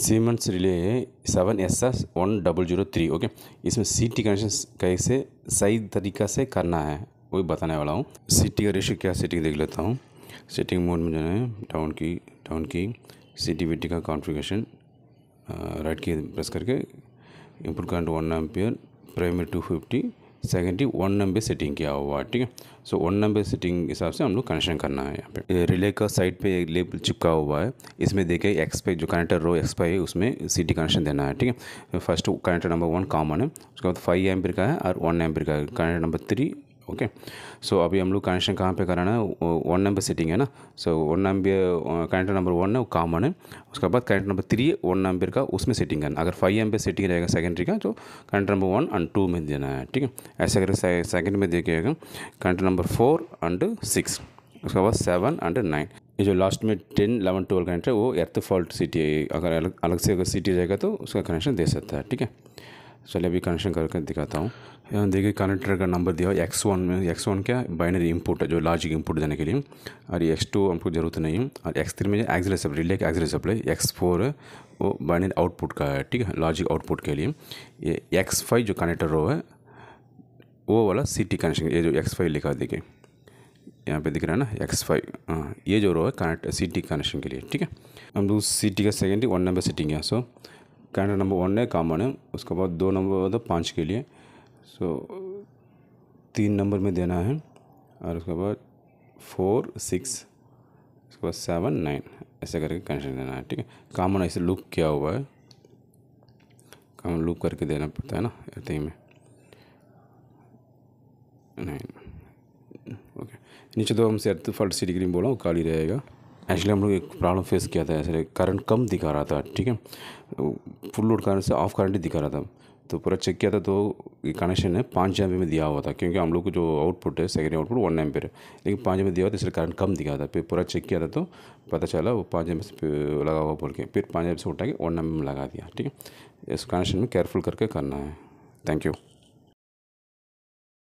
cements relay seven S S one double zero three okay इसमें CT connection कैसे सही तरीका से करना है वही बताने वाला हूँ सीटी का रेशियो क्या सेटिंग देख लेता हूँ सेटिंग मोड में जो है डाउन की डाउन की सीटी टी का कॉन्फ़िगरेशन राइट की प्रेस करके input current one ampere primary to fifty secondly one number setting किया हुआ है ठीक है सो वन नंबर सेटिंग के हिसाब से हम लोग कनेक्शन करना है यहाँ पे रिले का साइड पे एक लेबल चिपका हुआ है इसमें देखिए एक्स पे जो कनेक्टर रो एक्स है उसमें सी कनेक्शन देना है ठीक है first connector number one common है उसके बाद फाइव एम का है और वन एम का है connector number three okay so अभी हम लोग कनेक्शन कहाँ पे कराना है वन नंबर सेटिंग है ना so one number connector number one है वो कॉमन है उसके बाद connector number three one number का उसमें सेटिंग करना अगर फाइव एम सेटिंग रहेगा सेकेंडरी का तो connector number one and two में देना है ठीक है ऐसे अगर सेकेंड में देखिएगा connector number four and six उसके बाद सेवन एंड नाइन ये जो लास्ट में टेन इलेवन ट्वेल्व कनेक्टर वो एर्थ फॉल्ट सिटी अगर अलग अलग से अगर सिटी रहेगा तो उसका कनेक्शन दे सकता है ठीक है चलिए अभी कनेक्शन करके दिखाता हूँ यहाँ देखिए कनेक्टर का नंबर दिया एक्स वन में एक्स वन क्या बाइनरी इनपुट है जो लॉजिक इनपुट देने के लिए और ये एक्स टू हमको जरूरत नहीं है और एक्स थ्री में एक्सरे सप्लाई रिले का एक्सरे सप्लाई एक्स फोर है वो बाइनरी आउटपुट का है ठीक है लॉजिक आउटपुट के लिए ये एक्स फाइव जो कनेक्टर रो है वो वाला सी टी कनेक्शन ये जो एक्स फाइव लिखा देखिए यहाँ पे दिख रहा है ना एक्स फाइव हाँ ये जो रो है कनेक्ट सी टी कनेक्शन के लिए ठीक है हम लोग सी टी का सेकेंड वन नंबर सेटिंग है सो कैंडल नंबर वन है कामन है उसके बाद दो नंबर मतलब पाँच के लिए सो तीन नंबर में देना है और उसके बाद फोर सिक्स उसके बाद सेवन नाइन ऐसे करके कंडीशन देना है ठीक है कामन ऐसे लुक किया हुआ है कामन लुक करके देना पड़ता है ना ऐसे ही में नाइन ओके नीचे तो हम से फर्स्ट डिग्री में बोला वो खाली रहेगा एक्चुअली हम लोग एक प्रॉब्लम फेस किया था ऐसे करंट कम दिखा रहा था ठीक है फुल लोड करंट से ऑफ करंट ही दिखा रहा था तो पूरा चेक किया था तो ये कनेक्शन है पाँच एम में दिया हुआ था क्योंकि हम लोग को जो आउटपुट है सेकेंड आउटपुट वन एम है लेकिन पाँच में दिया हुआ था इसलिए करंट कम दिखा था फिर पूरा चेक किया था तो पता चला वो पाँच एम लगा हुआ बोल के फिर पाँच एम से उठा के वन एम लगा दिया ठीक है इस कनेक्शन में केयरफुल करके करना है थैंक यू